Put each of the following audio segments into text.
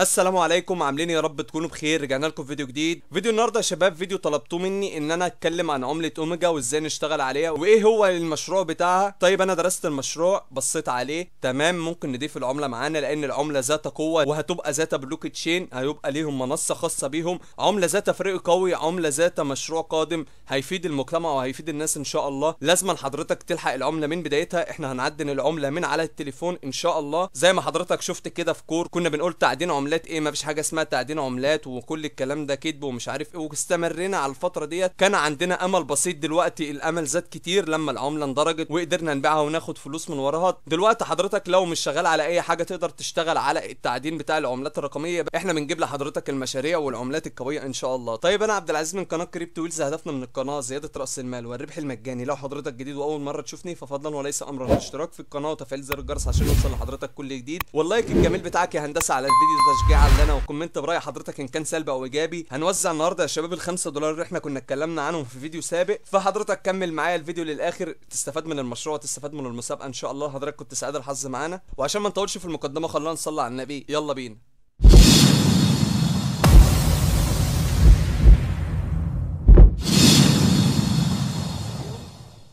السلام عليكم عاملين إيه يا رب تكونوا بخير رجعنا لكم في فيديو جديد فيديو النهارده يا شباب فيديو طلبتوه مني ان انا اتكلم عن عمله اوميجا وازاي نشتغل عليها وايه هو المشروع بتاعها طيب انا درست المشروع بصيت عليه تمام ممكن نضيف العمله معانا لان العمله ذات قوه وهتبقى ذات بلوك تشين هيبقى ليهم منصه خاصه بيهم عمله ذات فريق قوي عمله ذات مشروع قادم هيفيد المجتمع وهيفيد الناس ان شاء الله لازما حضرتك تلحق العمله من بدايتها احنا هنعدن العمله من على التليفون ان شاء الله زي ما حضرتك شفت كده في كور كنا بنقول تعدين عمله عملات ايه ما فيش حاجه اسمها تعدين عملات وكل الكلام ده كذب ومش عارف ايه واستمرينا على الفتره ديت كان عندنا امل بسيط دلوقتي الامل زاد كتير لما العمله اندرجت وقدرنا نبيعها وناخد فلوس من وراها دلوقتي حضرتك لو مش شغال على اي حاجه تقدر تشتغل على التعدين بتاع العملات الرقميه احنا بنجيب لحضرتك المشاريع والعملات القويه ان شاء الله طيب انا عبد العزيز من قناه كريبتو ويلز هدفنا من القناه زياده راس المال والربح المجاني لو حضرتك جديد واول مره تشوفني ففضلا وليس امرا الاشتراك في القناه وتفعيل زر الجرس عشان يوصل لحضرتك كل جديد واللايك الجميل بتاعك يا هندسه على الفيديو ده تشجيعا لنا وكومنت براي حضرتك ان كان سلبي او ايجابي هنوزع النهارده يا شباب ال 5 دولار اللي احنا كنا اتكلمنا عنهم في فيديو سابق فحضرتك كمل معايا الفيديو للاخر تستفاد من المشروع وتستفاد من المسابقه ان شاء الله حضرتك كنت سعيد الحظ معانا وعشان ما نطولش في المقدمه خلونا نصلي على النبي يلا بينا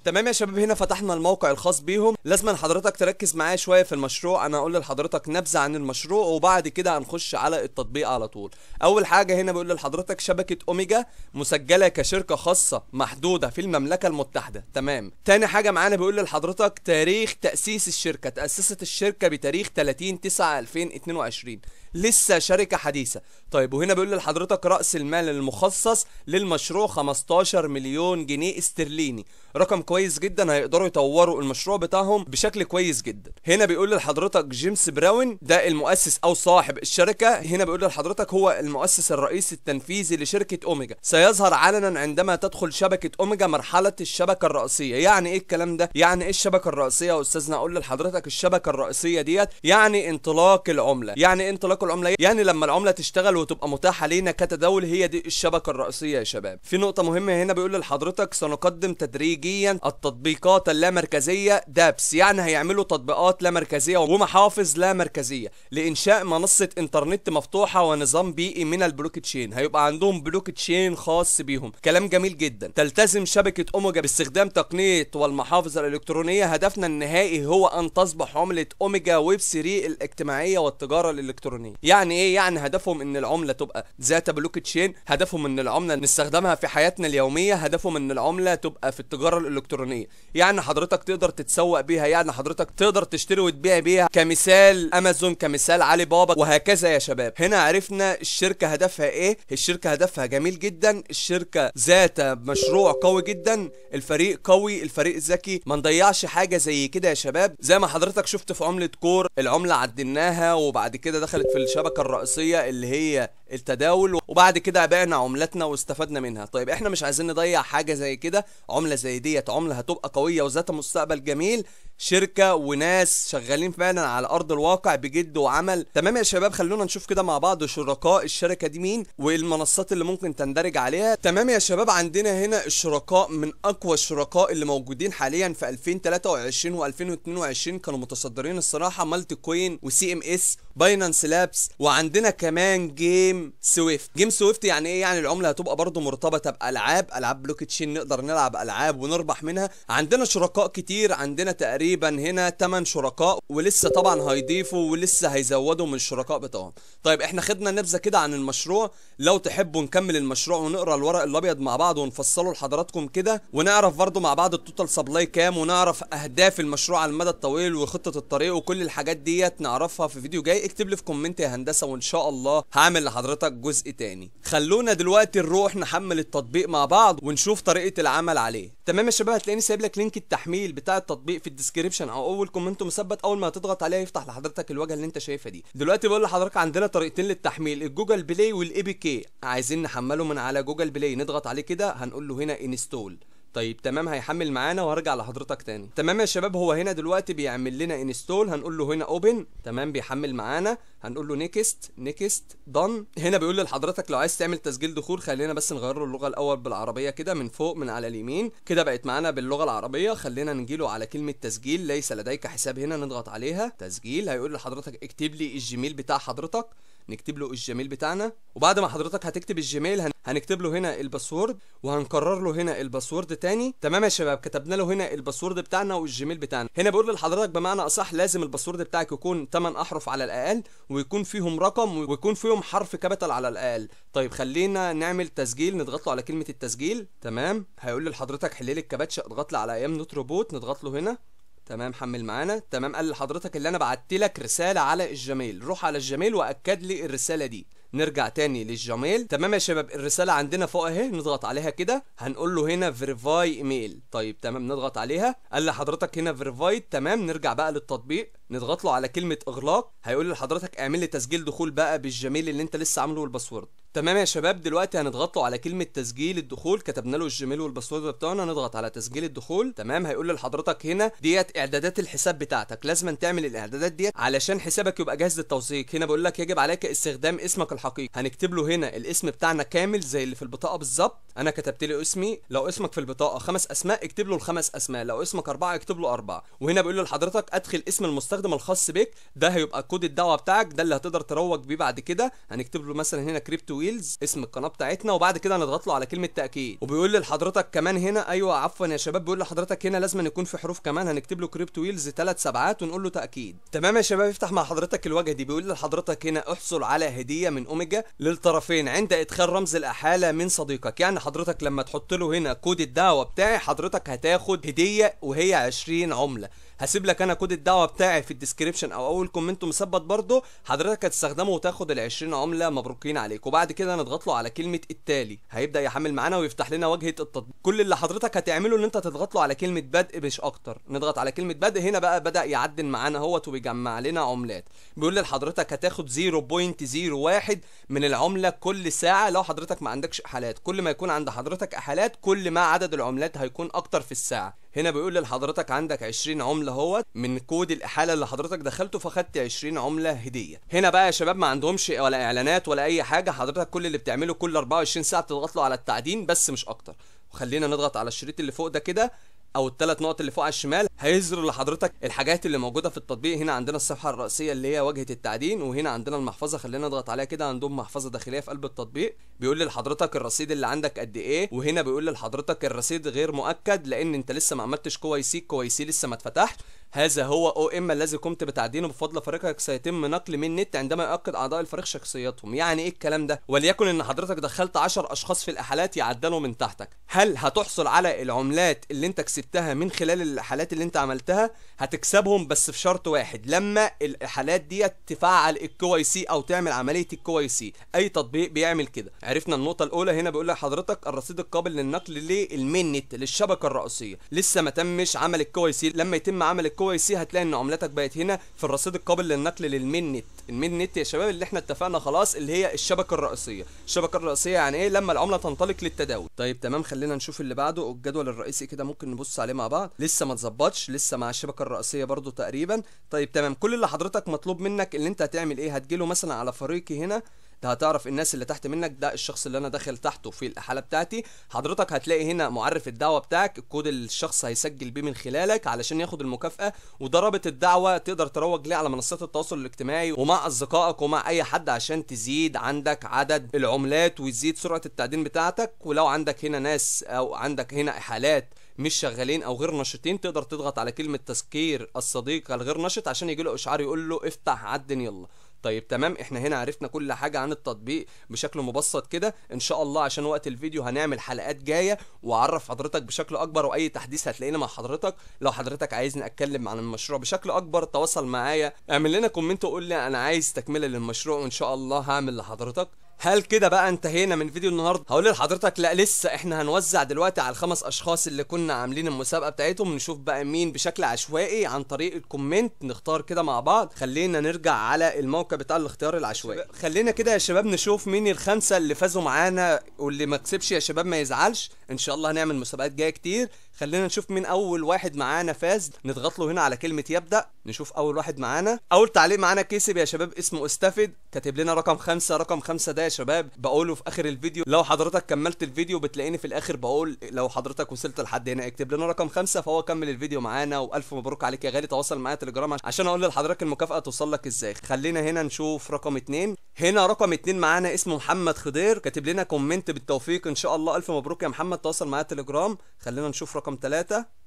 تمام يا شباب هنا فتحنا الموقع الخاص بيهم لازم حضرتك تركز معايا شويه في المشروع انا هقول لحضرتك نبذه عن المشروع وبعد كده هنخش على التطبيق على طول اول حاجه هنا بيقول لحضرتك شبكه اوميجا مسجله كشركه خاصه محدوده في المملكه المتحده تمام تاني حاجه معانا بيقول لحضرتك تاريخ تاسيس الشركه تاسست الشركه بتاريخ 30 9 2022 لسه شركه حديثه طيب وهنا بيقول لحضرتك راس المال المخصص للمشروع 15 مليون جنيه استرليني رقم كويس جدا هيقدروا يطوروا المشروع بتاعهم بشكل كويس جدا هنا بيقول لحضرتك جيمس براون ده المؤسس او صاحب الشركه هنا بيقول لحضرتك هو المؤسس الرئيسي التنفيذي لشركه اوميجا سيظهر علنا عندما تدخل شبكه اوميجا مرحله الشبكه الرئيسيه يعني ايه الكلام ده يعني ايه الشبكه الرئيسيه يا استاذنا اقول لحضرتك الشبكه الرئيسيه ديت يعني انطلاق العمله يعني ايه انطلاق العمله إيه؟ يعني لما العمله تشتغل وتبقى متاحه لينا كتداول هي دي الشبكه الرئيسيه يا شباب في نقطه مهمه هنا بيقول لحضرتك سنقدم تدريجيا التطبيقات اللامركزية دابس يعني هيعملوا تطبيقات لا مركزية ومحافظ لا مركزية لإنشاء منصة إنترنت مفتوحة ونظام بيئي من البلوك تشين هيبقى عندهم بلوك تشين خاص بيهم كلام جميل جدا تلتزم شبكة أوميجا باستخدام تقنية والمحافظ الإلكترونية هدفنا النهائي هو أن تصبح عملة أوميجا ويب 3 الاجتماعية والتجارة الإلكترونية يعني إيه يعني هدفهم إن العملة تبقى ذات بلوك تشين هدفهم إن العملة نستخدمها في حياتنا اليومية هدفهم إن العملة تبقى في التجارة الإلكترونية الالكترونيه يعني حضرتك تقدر تتسوق بيها يعني حضرتك تقدر تشتري وتبيع بيها كمثال امازون كمثال علي بابا وهكذا يا شباب هنا عرفنا الشركه هدفها ايه الشركه هدفها جميل جدا الشركه ذات مشروع قوي جدا الفريق قوي الفريق ذكي ما نضيعش حاجه زي كده يا شباب زي ما حضرتك شفت في عمله كور العمله عدلناها وبعد كده دخلت في الشبكه الرئيسيه اللي هي التداول وبعد كده بعنا عملتنا واستفدنا منها طيب احنا مش عايزين نضيع حاجه زي كده عمله زي ديت عمله هتبقى قويه وذات مستقبل جميل شركه وناس شغالين فعلا على ارض الواقع بجد وعمل تمام يا شباب خلونا نشوف كده مع بعض شركاء الشركه دي مين والمنصات اللي ممكن تندرج عليها تمام يا شباب عندنا هنا الشركاء من اقوى الشركاء اللي موجودين حاليا في 2023 و2022 كانوا متصدرين الصراحه مالتي كوين وسي ام اس باينانس لابس وعندنا كمان جيم سويفت جيم سويفت يعني ايه يعني العمله هتبقى برضو مرتبطه بالعاب العاب بلوك تشين نقدر نلعب العاب ونربح منها عندنا شركاء كتير عندنا تقريبا تقريبا هنا 8 شركاء ولسه طبعا هيضيفوا ولسه هيزودوا من الشركاء بتوعهم طيب احنا خدنا نبذه كده عن المشروع لو تحبوا نكمل المشروع ونقرا الورق الابيض مع بعض ونفصله لحضراتكم كده ونعرف برضو مع بعض التوتال سبلاي كام ونعرف اهداف المشروع على المدى الطويل وخطه الطريق وكل الحاجات ديت نعرفها في فيديو جاي اكتب لي في كومنت يا هندسه وان شاء الله هعمل لحضرتك جزء تاني خلونا دلوقتي نروح نحمل التطبيق مع بعض ونشوف طريقه العمل عليه تمام يا شباب هتلاقيني سايب لك لينك التحميل بتاع التطبيق في الديسكربشن الديسكريبشن او اول كومنت مثبت اول ما تضغط عليه يفتح لحضرتك الواجهه اللي انت شايفها دي دلوقتي بقول لحضرتك عندنا طريقتين للتحميل الجوجل بلاي والاي بي كي عايزين نحمله من على جوجل بلاي نضغط عليه كده هنقول له هنا انستول طيب تمام هيحمل معانا وهرجع لحضرتك تاني تمام يا شباب هو هنا دلوقتي بيعمل لنا انستول هنقول له هنا اوبن تمام بيحمل معانا هنقول له نيكست نيكست دن هنا بيقول لحضرتك لو عايز تعمل تسجيل دخول خلينا بس نغير له اللغه الاول بالعربيه كده من فوق من على اليمين كده بقت معانا باللغه العربيه خلينا نجي له على كلمه تسجيل ليس لديك حساب هنا نضغط عليها تسجيل هيقول لحضرتك اكتب لي الجيميل بتاع حضرتك نكتب له الجيميل بتاعنا وبعد ما حضرتك هتكتب الجيميل هن... هنكتب له هنا الباسورد وهنكرر له هنا الباسورد تاني تمام يا شباب كتبنا له هنا الباسورد بتاعنا والجيميل بتاعنا هنا بقول لحضرتك بمعنى اصح لازم الباسورد بتاعك يكون 8 احرف على الاقل ويكون فيهم رقم ويكون فيهم حرف كابيتال على الاقل طيب خلينا نعمل تسجيل نضغط له على كلمه التسجيل تمام هيقول لحضرتك حل لي الكباتشه اضغط له على ايام نوت روبوت نضغط له هنا تمام حمل معانا تمام قال لحضرتك اللي انا بعت لك رساله على الجميل روح على الجميل واكد لي الرساله دي نرجع تاني للجميل تمام يا شباب الرساله عندنا فوق اهي نضغط عليها كده هنقول له هنا فيرفاي ايميل طيب تمام نضغط عليها قال لحضرتك هنا فيرفاي تمام نرجع بقى للتطبيق نضغط له على كلمه اغلاق هيقول لحضرتك اعمل لي تسجيل دخول بقى بالجميل اللي انت لسه عامله والباسورد تمام يا شباب دلوقتي هنضغط له على كلمه تسجيل الدخول كتبنا له الجيميل والباسورد بتاعنا نضغط على تسجيل الدخول تمام هيقول لحضرتك هنا ديت اعدادات الحساب بتاعتك لازم تعمل الاعدادات ديت علشان حسابك يبقى جاهز للتوثيق هنا بيقول لك يجب عليك استخدام اسمك الحقيقي هنكتب له هنا الاسم بتاعنا كامل زي اللي في البطاقه بالظبط انا كتبت له اسمي لو اسمك في البطاقه خمس اسماء اكتب له الخمس اسماء لو اسمك اربعه اكتب له اربعه وهنا بيقول لحضرتك ادخل اسم المستخدم الخاص بك ده هيبقى كود الدعوه بتاعك ده اللي هتقدر تروج بيه بعد كده هنكتب له مثلا هنا كريبتو ويلز اسم القناه بتاعتنا وبعد كده هنضغط له على كلمه تاكيد وبيقول لحضرتك كمان هنا ايوه عفوا يا شباب بيقول لحضرتك هنا لازم يكون في حروف كمان هنكتب له كريبتو ويلز ثلاث سبعات ونقول له تاكيد تمام يا شباب افتح مع حضرتك الواجهه دي بيقول لحضرتك هنا احصل على هديه من اوميجا للطرفين عند ادخال رمز الاحاله من صديقك يعني حضرتك لما تحط له هنا كود الدعوه بتاعي حضرتك هتاخد هديه وهي 20 عمله هسيب لك انا كود الدعوه بتاعي في الديسكريبشن او اول كومنت مثبت برضه حضرتك هتستخدمه وتاخد ال 20 عمله مبروكين عليك وبعد كده نضغط له على كلمه التالي هيبدا يحمل معانا ويفتح لنا واجهه التطبيق كل اللي حضرتك هتعمله ان انت تضغط له على كلمه بدء مش اكتر نضغط على كلمه بدء هنا بقى بدا يعدل معانا اهوت وبيجمع لنا عملات بيقول لحضرتك هتاخد 0.01 من العمله كل ساعه لو حضرتك ما عندكش احالات كل ما يكون عند حضرتك احالات كل ما عدد العملات هيكون اكتر في الساعه هنا بيقول لحضرتك عندك 20 عمله اهوت من كود الاحاله اللي حضرتك دخلته فخدت 20 عمله هديه هنا بقى يا شباب ما عندهمش ولا اعلانات ولا اي حاجه حضرتك كل اللي بتعمله كل 24 ساعه تضغط له على التعدين بس مش اكتر وخلينا نضغط على الشريط اللي فوق ده كده او الثلاث نقط اللي فوق على الشمال هيظهر لحضرتك الحاجات اللي موجوده في التطبيق هنا عندنا الصفحه الرئيسيه اللي هي واجهه التعدين وهنا عندنا المحفظه خلينا نضغط عليها كده عندهم محفظه داخليه في قلب التطبيق بيقول لحضرتك الرصيد اللي عندك قد ايه وهنا بيقول لحضرتك الرصيد غير مؤكد لان انت لسه ما عملتش كويسي كويسي لسه ما اتفتحش هذا هو او اما الذي قمت بتعدينه بفضل فريقك سيتم نقل من النت عندما يؤكد اعضاء الفريق شخصياتهم يعني ايه الكلام ده وليكن ان حضرتك دخلت 10 اشخاص في الاحالات يعدلوا من تحتك هل هتحصل على العملات اللي انت كسبتها من خلال الاحالات اللي انت عملتها هتكسبهم بس في شرط واحد لما الاحالات دي تفعل اي سي او تعمل عمليه اي سي اي تطبيق بيعمل كده عرفنا النقطه الاولى هنا بيقول لحضرتك الرصيد القابل للنقل للمين نت للشبكه الرئيسيه لسه ما تمش عمل اي سي لما يتم عمل الكي الكو سي هتلاقي ان عملتك بقت هنا في الرصيد القابل للنقل نت المين نت يا شباب اللي احنا اتفقنا خلاص اللي هي الشبكه الرئيسيه الشبكه الرئيسيه يعني ايه لما العمله تنطلق للتداول طيب تمام خلينا نشوف اللي بعده الجدول الرئيسي كده ممكن نبص عليه مع بعض لسه ما اتظبطش لسه مع الشبكه الرئيسيه برده تقريبا طيب تمام كل اللي حضرتك مطلوب منك اللي انت هتعمل ايه هتجيله مثلا على فريقي هنا انت هتعرف الناس اللي تحت منك ده الشخص اللي انا داخل تحته في الاحاله بتاعتي حضرتك هتلاقي هنا معرف الدعوه بتاعك الكود اللي الشخص هيسجل بيه من خلالك علشان ياخد المكافاه وده رابط الدعوه تقدر تروج ليه على منصات التواصل الاجتماعي ومع اصدقائك ومع اي حد عشان تزيد عندك عدد العملات وتزيد سرعه التعدين بتاعتك ولو عندك هنا ناس او عندك هنا احالات مش شغالين او غير نشطين تقدر تضغط على كلمه تذكير الصديق الغير نشط عشان يجي له اشعار يقول له افتح عدن يلا طيب تمام احنا هنا عرفنا كل حاجة عن التطبيق بشكل مبسط كده ان شاء الله عشان وقت الفيديو هنعمل حلقات جاية واعرف حضرتك بشكل اكبر واي تحديث هتلاقينا مع حضرتك لو حضرتك عايزني اتكلم عن المشروع بشكل اكبر تواصل معايا اعمل لنا كومنت وقول لي انا عايز تكملة للمشروع وان شاء الله هعمل لحضرتك هل كده بقى انتهينا من فيديو النهارده هقول لحضرتك لا لسه احنا هنوزع دلوقتي على الخمس اشخاص اللي كنا عاملين المسابقه بتاعتهم نشوف بقى مين بشكل عشوائي عن طريق الكومنت نختار كده مع بعض خلينا نرجع على الموقع بتاع الاختيار العشوائي خلينا كده يا شباب نشوف مين الخمسه اللي فازوا معانا واللي ما كسبش يا شباب ما يزعلش ان شاء الله هنعمل مسابقات جايه كتير خلينا نشوف مين اول واحد معانا فاز نضغط له هنا على كلمه يبدا نشوف اول واحد معانا اول تعليق معانا كسب يا شباب اسمه استفد كاتب لنا رقم خمسة رقم خمسة ده يا شباب بقوله في اخر الفيديو لو حضرتك كملت الفيديو بتلاقيني في الاخر بقول لو حضرتك وصلت لحد هنا اكتب لنا رقم خمسة فهو كمل الفيديو معانا والف مبروك عليك يا غالي تواصل معايا تليجرام عشان اقول لحضرتك المكافاه توصل لك ازاي خلينا هنا نشوف رقم اتنين هنا رقم اتنين معانا اسمه محمد خضير كاتب لنا كومنت بالتوفيق ان شاء الله الف مبروك يا محمد تواصل معايا تليجرام خلينا نشوف رقم ثلاثة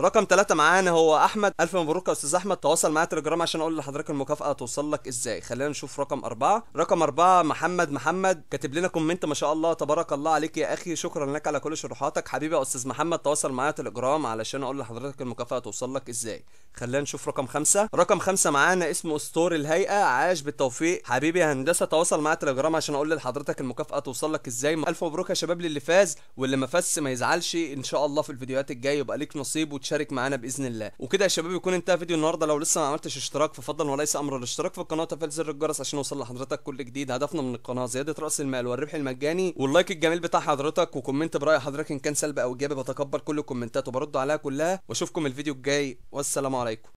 رقم ثلاثة معانا هو احمد الف مبروك يا استاذ احمد تواصل معايا تليجرام عشان اقول لحضرتك المكافاه توصل لك ازاي خلينا نشوف رقم أربعة رقم أربعة محمد محمد كاتب لنا كومنت ما شاء الله تبارك الله عليك يا اخي شكرا لك على كل شروحاتك حبيبي يا استاذ محمد تواصل معايا تليجرام علشان اقول لحضرتك المكافاه توصل لك ازاي خلينا نشوف رقم خمسة رقم خمسة معانا اسمه أسطور الهيئه عاش بالتوفيق حبيبي هندسه تواصل معايا تليجرام عشان اقول لحضرتك المكافاه توصل لك ازاي الف مبروك يا شباب للي فاز واللي ما فازش ما يزعلش ان شاء الله في الفيديوهات الجايه يبقى ليك نصيب تشارك معانا باذن الله وكده يا شباب يكون انتهى فيديو النهارده لو لسه ما عملتش اشتراك ففضل وليس امر الاشتراك في القناه وتفعيل زر الجرس عشان يوصل لحضرتك كل جديد هدفنا من القناه زياده راس المال والربح المجاني واللايك الجميل بتاع حضرتك وكومنت براي حضرتك ان كان سلبي او ايجابي بتقبل كل الكومنتات وبرد عليها كلها واشوفكم الفيديو الجاي والسلام عليكم